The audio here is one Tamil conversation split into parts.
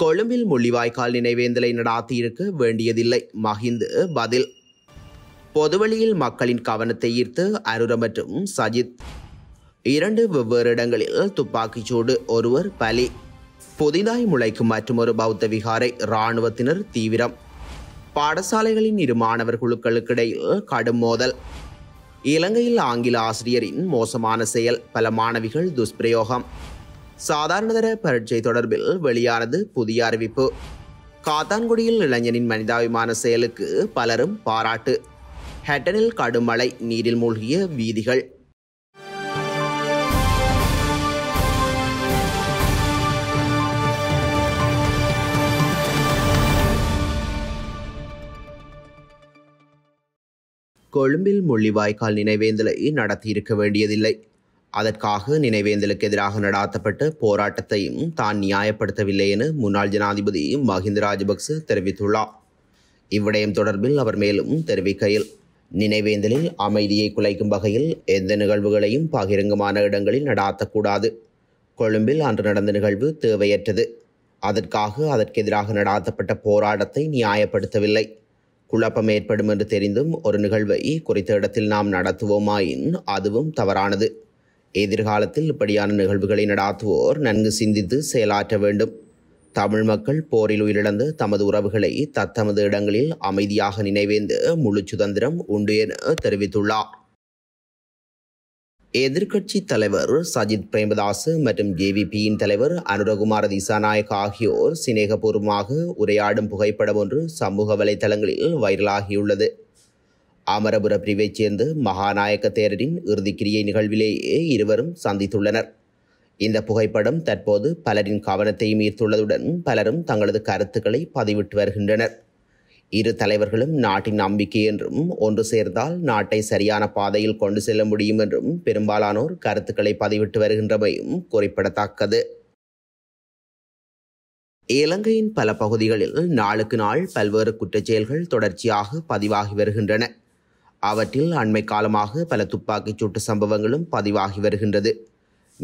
கொழும்பில் முள்ளிவாய்க்கால் நினைவேந்தலை நடாத்தியிருக்க வேண்டியதில்லை மஹிந்து பதில் பொதுவழியில் மக்களின் கவனத்தை ஈர்த்து அருர மற்றும் சஜித் இரண்டு வெவ்வேறு இடங்களில் துப்பாக்கிச்சூடு ஒருவர் பலி புதிதாய் முளைக்கும் மற்றொரு பௌத்த விகாரை இராணுவத்தினர் தீவிரம் பாடசாலைகளின் இரு மாணவர் குழுக்களுக்கிடையில் கடும் மோதல் இலங்கையில் ஆங்கில ஆசிரியரின் மோசமான செயல் பல மாணவிகள் துஷ்பிரயோகம் சாதாரணதர பரீட்சை தொடர்பில் வெளியானது புதிய அறிவிப்பு காத்தான்குடியில் இளைஞனின் மனிதாபிமான செயலுக்கு பலரும் பாராட்டு ஹெட்டனில் கடுமழை நீரில் மூழ்கிய வீதிகள் கொழும்பில் முள்ளிவாய்க்கால் நினைவேந்தலை நடத்தியிருக்க வேண்டியதில்லை அதற்காக நினைவேந்தலுக்கு எதிராக நடாத்தப்பட்ட போராட்டத்தையும் தான் நியாயப்படுத்தவில்லை என முன்னாள் ஜனாதிபதி மஹிந்த ராஜபக்ச தெரிவித்துள்ளார் இவ்விடயம் தொடர்பில் அவர் மேலும் தெரிவிக்கையில் நினைவேந்தலில் அமைதியை குலைக்கும் வகையில் எந்த நிகழ்வுகளையும் பகிரங்கமான இடங்களில் நடாத்தக்கூடாது கொழும்பில் அன்று நடந்த நிகழ்வு தேவையற்றது அதற்காக அதற்கெதிராக நடாத்தப்பட்ட போராட்டத்தை நியாயப்படுத்தவில்லை குழப்பம் ஏற்படும் என்று தெரிந்தும் ஒரு நிகழ்வை குறித்த இடத்தில் நாம் நடத்துவோமாயின் அதுவும் தவறானது எதிர்காலத்தில் இப்படியான நிகழ்வுகளை நடாத்துவோர் நன்கு சிந்தித்து செயலாற்ற வேண்டும் தமிழ் மக்கள் போரில் உயிரிழந்து தமது உறவுகளை தத்தமது இடங்களில் அமைதியாக நினைவேந்து முழு சுதந்திரம் உண்டு என தெரிவித்துள்ளார் எதிர்க்கட்சி தலைவர் சஜித் பிரேமதாசு மற்றும் ஜேவிபியின் தலைவர் அனுரகுமார திசாநாயக் ஆகியோர் சிநேகபூர்வமாக உரையாடும் புகைப்படம் ஒன்று சமூக வலைதளங்களில் வைரலாகியுள்ளது அமரபுர பிரிவைச் சேர்ந்து மகாநாயக்க தேரரின் இறுதிக்கிரியை நிகழ்விலேயே இருவரும் சந்தித்துள்ளனர் இந்த புகைப்படம் தற்போது பலரின் கவனத்தையும் ஈர்த்துள்ளதுடன் பலரும் தங்களது கருத்துக்களை பதிவிட்டு வருகின்றனர் இரு தலைவர்களும் நாட்டின் நம்பிக்கை என்றும் ஒன்று சேர்ந்தால் நாட்டை சரியான பாதையில் கொண்டு செல்ல முடியும் என்றும் பெரும்பாலானோர் கருத்துக்களை பதிவிட்டு வருகின்றமையும் குறிப்பிடத்தக்கது இலங்கையின் பல பகுதிகளில் நாளுக்கு நாள் பல்வேறு குற்றச்செயல்கள் தொடர்ச்சியாக பதிவாகி வருகின்றன அவற்றில் அண்மை காலமாக பல துப்பாக்கிச் சூட்டு சம்பவங்களும் பதிவாகி வருகின்றது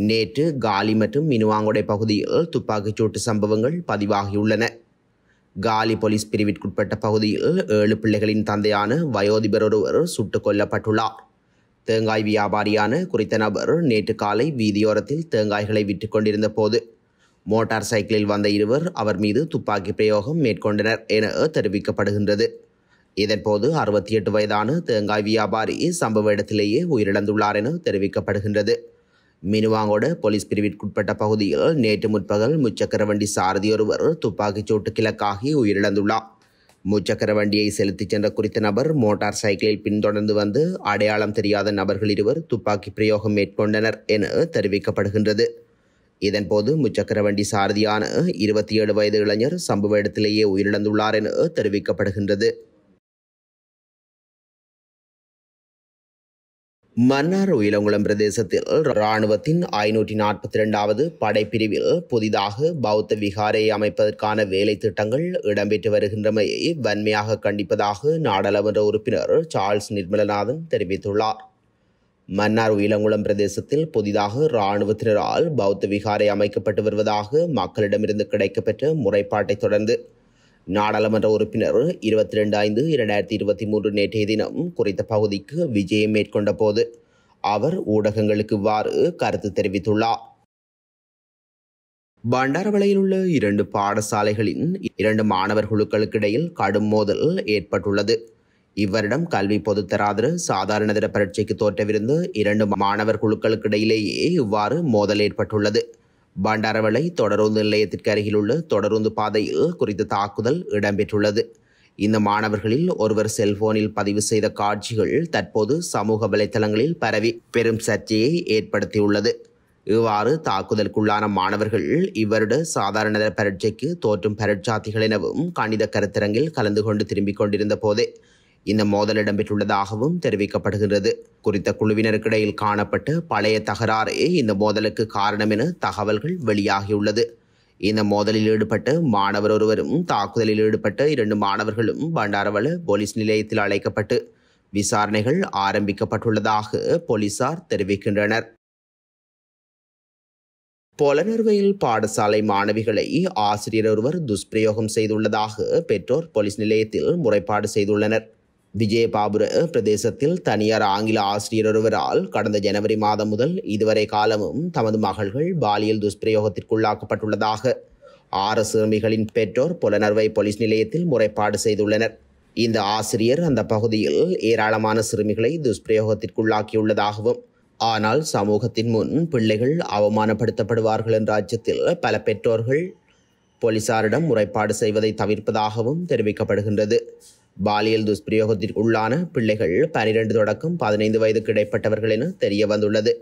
நேற்று காலி மற்றும் மினுவாங்கொடை பகுதியில் துப்பாக்கிச் சூட்டு சம்பவங்கள் பதிவாகியுள்ளன காலி போலீஸ் பிரிவிற்குட்பட்ட பகுதியில் ஏழு பிள்ளைகளின் தந்தையான வயோதிபர் ஒருவர் சுட்டுக் கொல்லப்பட்டுள்ளார் தேங்காய் வியாபாரியான குறித்த நபர் நேற்று காலை வீதியோரத்தில் தேங்காய்களை விற்று கொண்டிருந்த போது மோட்டார் சைக்கிளில் வந்த இருவர் அவர் மீது துப்பாக்கி பிரயோகம் மேற்கொண்டனர் என தெரிவிக்கப்படுகின்றது இதன்போது அறுபத்தி எட்டு வயதான தேங்காய் வியாபாரி சம்பவ இடத்திலேயே உயிரிழந்துள்ளார் என தெரிவிக்கப்படுகின்றது மினுவாங்கோட போலீஸ் பிரிவிற்குட்பட்ட பகுதியில் நேற்று முற்பகல் முச்சக்கர வண்டி சாரதி ஒருவர் துப்பாக்கிச் சூட்டு கிழக்காகி உயிரிழந்துள்ளார் முச்சக்கர வண்டியை செலுத்திச் சென்ற குறித்த நபர் மோட்டார் சைக்கிளில் பின்தொடர்ந்து வந்து அடையாளம் தெரியாத நபர்கள் இருவர் துப்பாக்கி பிரயோகம் மேற்கொண்டனர் என தெரிவிக்கப்படுகின்றது இதன்போது முச்சக்கர வண்டி சாரதியான இருபத்தி ஏழு வயது இளைஞர் சம்பவ இடத்திலேயே உயிரிழந்துள்ளார் என தெரிவிக்கப்படுகின்றது மன்னார் உயிலங்குளம் பிரதேசத்தில் இராணுவத்தின் ஐநூற்றி நாற்பத்தி இரண்டாவது படைப்பிரிவில் புதிதாக பௌத்த விகாரை அமைப்பதற்கான வேலை திட்டங்கள் இடம்பெற்று வருகின்றமையை வன்மையாக கண்டிப்பதாக நாடாளுமன்ற உறுப்பினர் சார்ல்ஸ் நிர்மலநாதன் தெரிவித்துள்ளார் மன்னார் உயிலங்குளம் பிரதேசத்தில் புதிதாக இராணுவத்தினரால் பௌத்த விகாரை அமைக்கப்பட்டு வருவதாக மக்களிடமிருந்து கிடைக்கப்பெற்ற முறைப்பாட்டை தொடர்ந்து நாடாளுமன்ற உறுப்பினர் இருபத்தி ரெண்டு ஐந்து இரண்டாயிரத்தி இருபத்தி மூன்று நேற்றைய தினம் குறித்த பகுதிக்கு விஜயம் மேற்கொண்ட போது அவர் ஊடகங்களுக்கு இவ்வாறு கருத்து தெரிவித்துள்ளார் பண்டாரவளையில் உள்ள இரண்டு பாடசாலைகளின் இரண்டு மாணவர் குழுக்களுக்கு இடையில் கடும் மோதல் ஏற்பட்டுள்ளது இவரிடம் கல்வி பொதுத்தராதர சாதாரணதர பரீட்சைக்கு தோற்றவிருந்து இரண்டு மாணவர் குழுக்களுக்கு இடையிலேயே இவ்வாறு மோதல் ஏற்பட்டுள்ளது பண்டாரவளை தொடருந்து நிலையத்திற்கு அருகிலுள்ள தொடருந்து பாதையில் குறித்த தாக்குதல் இடம்பெற்றுள்ளது இந்த மாணவர்களில் ஒருவர் செல்போனில் பதிவு செய்த காட்சிகள் தற்போது சமூக வலைதளங்களில் பரவி பெரும் சர்ச்சையை ஏற்படுத்தியுள்ளது இவ்வாறு தாக்குதலுக்குள்ளான மாணவர்கள் இவருட சாதாரண பரீட்சைக்கு தோற்றும் பரீட்சார்த்திகள் எனவும் கணித கருத்தரங்கில் கலந்து கொண்டு திரும்பிக் கொண்டிருந்த போதே இந்த மோதல் இடம்பெற்றுள்ளதாகவும் தெரிவிக்கப்படுகின்றது குறித்த குழுவினருக்கிடையில் காணப்பட்டு பழைய தகராறே இந்த மோதலுக்கு காரணம் என தகவல்கள் வெளியாகியுள்ளது இந்த மோதலில் ஈடுபட்டு மாணவர் ஒருவரும் தாக்குதலில் ஈடுபட்டு இரண்டு மாணவர்களும் பண்டாரவள போலீஸ் நிலையத்தில் அழைக்கப்பட்டு விசாரணைகள் ஆரம்பிக்கப்பட்டுள்ளதாக போலீசார் தெரிவிக்கின்றனர் பொலனர்வையில் பாடசாலை மாணவிகளை ஆசிரியர் ஒருவர் துஷ்பிரயோகம் செய்துள்ளதாக பெற்றோர் போலீஸ் நிலையத்தில் முறைப்பாடு செய்துள்ளனர் விஜயபாபுர பிரதேசத்தில் தனியார் ஆங்கில ஆசிரியர் ஒருவரால் கடந்த ஜனவரி மாதம் முதல் இதுவரை காலமும் தமது மகள்கள் பாலியல் துஷ்பிரயோகத்திற்குள்ளாக்கப்பட்டுள்ளதாக ஆறு சிறுமிகளின் பெற்றோர் புலனர்வை போலீஸ் நிலையத்தில் முறைப்பாடு செய்துள்ளனர் இந்த ஆசிரியர் அந்த பகுதியில் ஏராளமான சிறுமிகளை துஷ்பிரயோகத்திற்குள்ளாக்கியுள்ளதாகவும் ஆனால் சமூகத்தின் முன் பிள்ளைகள் அவமானப்படுத்தப்படுவார்கள் என்ற அச்சத்தில் பல பெற்றோர்கள் போலீசாரிடம் முறைப்பாடு செய்வதை தவிர்ப்பதாகவும் தெரிவிக்கப்படுகின்றது பாலியல் துஷ்பிரயோகத்திற்கு உள்ளான பிள்ளைகள் பனிரெண்டு தொடக்கம் பதினைந்து வயதுக்கு இடைப்பட்டவர்கள் என தெரிய வந்துள்ளது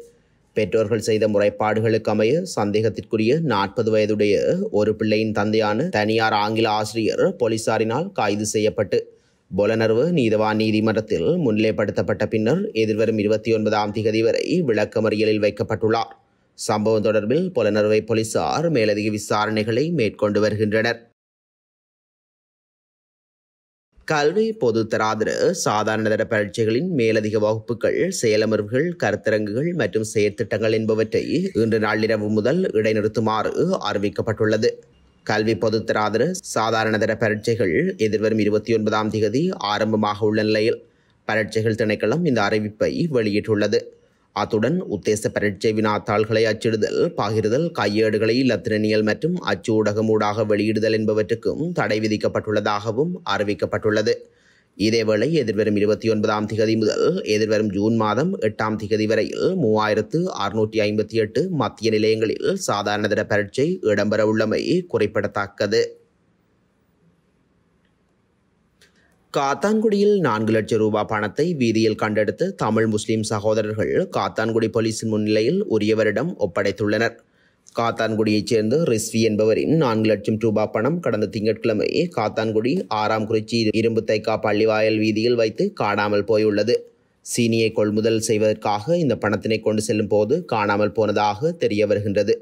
பெற்றோர்கள் செய்த முறைப்பாடுகளுக்கு அமைய சந்தேகத்திற்குரிய நாற்பது வயதுடைய ஒரு பிள்ளையின் தந்தையான தனியார் ஆங்கில ஆசிரியர் போலீசாரினால் கைது செய்யப்பட்டு புலனர்வு நீதவான் நீதிமன்றத்தில் முன்னிலைப்படுத்தப்பட்ட பின்னர் எதிர்வரும் இருபத்தி ஒன்பதாம் திகதி வரை விளக்கமறியலில் வைக்கப்பட்டுள்ளார் சம்பவம் தொடர்பில் புலனர்வை போலீசார் மேலதிக விசாரணைகளை மேற்கொண்டு வருகின்றனர் கல்வி பொது தராதர சாதாரணதர பரீட்சைகளின் மேலதிக வகுப்புகள் செயலமர்வுகள் கருத்தரங்குகள் மற்றும் செயற்திட்டங்கள் என்பவற்றை இன்று நள்ளிரவு முதல் இடைநிறுத்துமாறு அறிவிக்கப்பட்டுள்ளது கல்வி பொது தராதர சாதாரணதர பரீட்சைகள் எதிர்வரும் இருபத்தி ஒன்பதாம் தேதி ஆரம்பமாக உள்ள நிலையில் பரீட்சைகள் திணைக்களம் இந்த அறிவிப்பை வெளியிட்டுள்ளது அத்துடன் உத்தேச பரீட்சை வினாத்தாள்களை அச்சிடுதல் பகிர்தல் கையேடுகளை இலத்திரனியல் மற்றும் அச்சு ஊடகமூடாக வெளியிடுதல் என்பவற்றுக்கும் தடை விதிக்கப்பட்டுள்ளதாகவும் அறிவிக்கப்பட்டுள்ளது இதேவேளை எதிர்வரும் இருபத்தி ஒன்பதாம் திகதி முதல் எதிர்வரும் ஜூன் மாதம் எட்டாம் திகதி வரையில் மூவாயிரத்து அறுநூற்றி ஐம்பத்தி எட்டு மத்திய நிலையங்களில் சாதாரண தர பரீட்சை இடம்பெறவுள்ளமை குறிப்பிடத்தக்கது காத்தான்குடியில் நான்கு லட்சம் ரூபாய் பணத்தை வீதியில் கண்டெடுத்து தமிழ் முஸ்லிம் சகோதரர்கள் காத்தான்குடி போலீசின் முன்னிலையில் உரியவரிடம் ஒப்படைத்துள்ளனர் காத்தான்குடியைச் சேர்ந்த ரிஸ்வி என்பவரின் நான்கு லட்சம் ரூபாய் பணம் கடந்த திங்கட்கிழமை காத்தான்குடி ஆறாம் குறிச்சி இரும்பு தைக்கா பள்ளிவாயல் வீதியில் வைத்து காணாமல் போயுள்ளது சீனியை கொள்முதல் செய்வதற்காக இந்த பணத்தினை கொண்டு செல்லும் போது காணாமல் போனதாக தெரிய வருகின்றது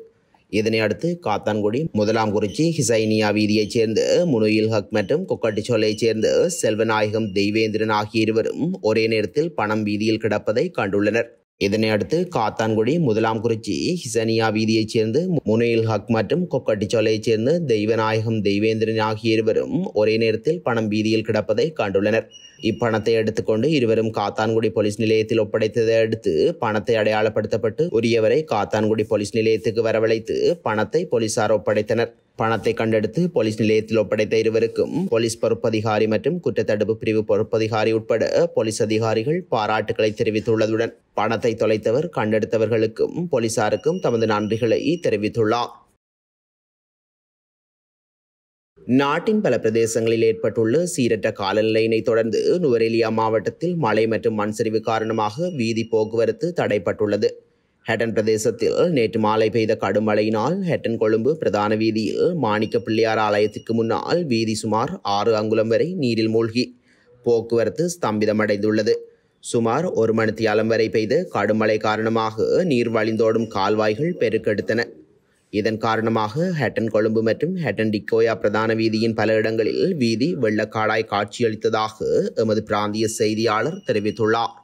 இதனை அடுத்து காத்தான்குடி முதலாம் குறிச்சி ஹிசைனியா வீதியைச் சேர்ந்த முனுயில் ஹக் மற்றும் கொக்கட்டிச்சோலையைச் சேர்ந்த செல்வநாயகம் தெய்வேந்திரன் ஆகிய இருவரும் ஒரே நேரத்தில் பணம் வீதியில் கிடப்பதை கண்டுள்ளனர் இதனை அடுத்து காத்தான்குடி முதலாம் குறிச்சி ஹிசனியா வீதியைச் சேர்ந்து முனையில் ஹக் மற்றும் கொக்கட்டிச்சோலையைச் சேர்ந்து தெய்வநாயகம் தெய்வேந்திரன் ஆகிய இருவரும் ஒரே நேரத்தில் பணம் வீதியில் கிடப்பதை கண்டுள்ளனர் இப்பணத்தை எடுத்துக்கொண்டு இருவரும் காத்தான்குடி போலீஸ் நிலையத்தில் ஒப்படைத்ததை அடுத்து பணத்தை அடையாளப்படுத்தப்பட்டு உரியவரை காத்தான்குடி போலீஸ் நிலையத்துக்கு வரவழைத்து பணத்தை போலீசார் ஒப்படைத்தனர் பணத்தை கண்டெடுத்து போலீஸ் நிலையத்தில் ஒப்படைத்த இருவருக்கும் போலீஸ் பொறுப்பதிகாரி மற்றும் குற்றத்தடுப்பு பிரிவு பொறுப்பதிகாரி உட்பட போலீஸ் அதிகாரிகள் பாராட்டுகளை தெரிவித்துள்ளதுடன் பணத்தை தொலைத்தவர் கண்டெடுத்தவர்களுக்கும் போலீசாருக்கும் தமது நன்றிகளை தெரிவித்துள்ளார் நாட்டின் பல பிரதேசங்களில் ஏற்பட்டுள்ள சீரற்ற காலநிலையினை தொடர்ந்து நுவரெலியா மாவட்டத்தில் மழை மற்றும் மண் சரிவு காரணமாக வீதி போக்குவரத்து தடைப்பட்டுள்ளது ஹெட்டன் பிரதேசத்தில் நேற்று மாலை பெய்த கடும் மழையினால் ஹெட்டன் கொழும்பு பிரதான வீதியில் மாணிக்க பிள்ளையார் ஆலயத்திற்கு முன்னால் வீதி சுமார் ஆறு அங்குலம் வரை நீரில் மூழ்கி போக்குவரத்து ஸ்தம்பிதமடைந்துள்ளது சுமார் ஒரு மணித்தியாலம் வரை பெய்த கடும் மழை காரணமாக நீர் வழிந்தோடும் கால்வாய்கள் பெருக்கெடுத்தன இதன் காரணமாக ஹேட்டன் கொழும்பு மற்றும் ஹேட்டன் டிக்கோயா பிரதான வீதியின் பல இடங்களில் வீதி வெள்ளக்காடாய் காட்சியளித்ததாக எமது பிராந்திய செய்தியாளர் தெரிவித்துள்ளார்